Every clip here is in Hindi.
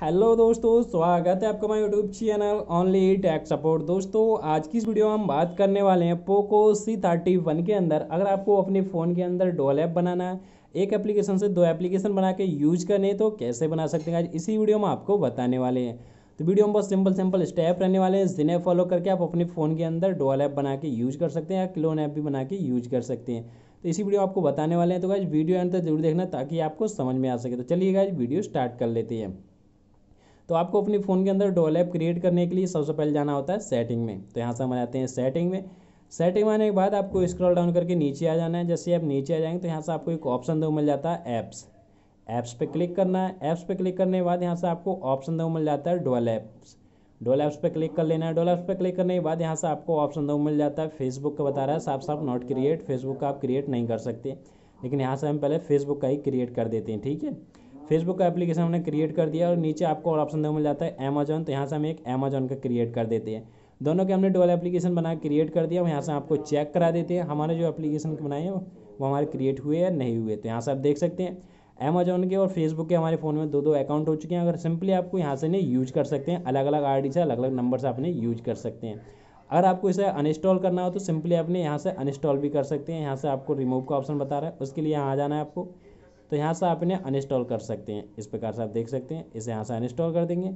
हेलो दोस्तों स्वागत है आपका हमारे YouTube channel only tech support दोस्तों आज की इस वीडियो में हम बात करने वाले हैं पोको सी थर्टी वन के अंदर अगर आपको अपने फ़ोन के अंदर डोल ऐप बनाना है एक एप्लीकेशन से दो एप्लीकेशन बना के यूज करने तो कैसे बना सकते हैं आज इसी वीडियो में आपको बताने वाले हैं तो वीडियो में बहुत सिंपल सिंपल स्टेप रहने वाले हैं जिन्हें फॉलो करके आप अपने फ़ोन के अंदर डोल ऐप बना के यूज कर सकते हैं या क्लोन ऐप भी बना के यूज कर सकते हैं तो इसी वीडियो आपको बताने वाले हैं तो गाइज वीडियो एंड तक जरूर देखना ताकि आपको समझ में आ सके तो चलिए गाइज वीडियो स्टार्ट कर लेते हैं तो आपको अपने फ़ोन के अंदर डोल ऐप क्रिएट करने के लिए सबसे पहले जाना होता है सेटिंग में तो यहाँ से हम आते हैं सेटिंग में सेटिंग में आने के बाद आपको स्क्रॉल डाउन करके नीचे आ जाना है जैसे आप नीचे आ जाएंगे तो यहाँ से आपको एक ऑप्शन दो मिल जाता है ऐप्स ऐप्स पे क्लिक करना है ऐप्स पे क्लिक करने के बाद यहाँ से आपको ऑप्शन दो मिल जाता है डोल ऐप्स डोल ऐप्स पे क्लिक कर लेना है डोल ऐप्स पे क्लिक करने के बाद यहाँ से आपको ऑप्शन दो मिल जाता है फेसबुक का बता रहा है साफ साफ नॉट क्रिएट फेसबुक का आप क्रिएट नहीं कर सकते लेकिन यहाँ से हम पहले फेसबुक का ही क्रिएट कर देते हैं ठीक है फेसबुक का एप्लीकेशन हमने क्रिएट कर दिया और नीचे आपको और ऑप्शन देखने मिल जाता है अमेजन तो यहाँ से हम एक अमेजन का क्रिएट कर देते हैं दोनों के हमने डोल एप्लीकेशन बना क्रिएट कर दिया और यहाँ से आपको चेक करा देते हैं हमारे जो एप्लीकेशन बनाए हैं वो हमारे क्रिएट हुए या नहीं हुए तो यहाँ से आप देख सकते हैं अमेजोन के और फेसबुक के हमारे फ़ोन में दो दो अकाउंट हो चुके हैं अगर सिंपली आपको यहाँ से नहीं यूज कर सकते हैं अलग अलग आईडी से अलग अलग नंबर से आपने यूज कर सकते हैं अगर आपको इसे अनइंस्टॉल करना हो तो सिंपली आपने यहाँ से अनइंस्टॉल भी कर सकते हैं यहाँ से आपको रिमूव का ऑप्शन बता रहा है उसके लिए यहाँ आ जाना है आपको तो यहाँ से आप इन्हें अनइंस्टॉल कर सकते हैं इस प्रकार से आप देख सकते हैं इसे यहाँ से अनइंस्टॉल कर देंगे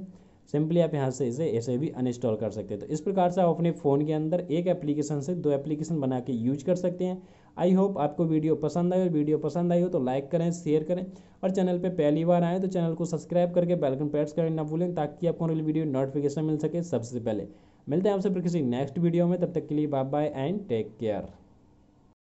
सिंपली आप यहाँ से इसे ऐसे भी अनइंस्टॉल कर सकते हैं तो इस प्रकार से आप अपने फ़ोन के अंदर एक एप्लीकेशन से दो एप्लीकेशन बना के यूज कर सकते हैं आई होप आपको वीडियो पसंद आई और वीडियो पसंद आई हो तो लाइक करें शेयर करें और चैनल पे पहली बार आएँ तो चैनल को सब्सक्राइब करके बेलकन प्रेस करें ना भूलें ताकि आपको अगली वीडियो नोटिफिकेशन मिल सके सबसे पहले मिलते हैं आपसे फिर किसी नेक्स्ट वीडियो में तब तक के लिए bye bye and take care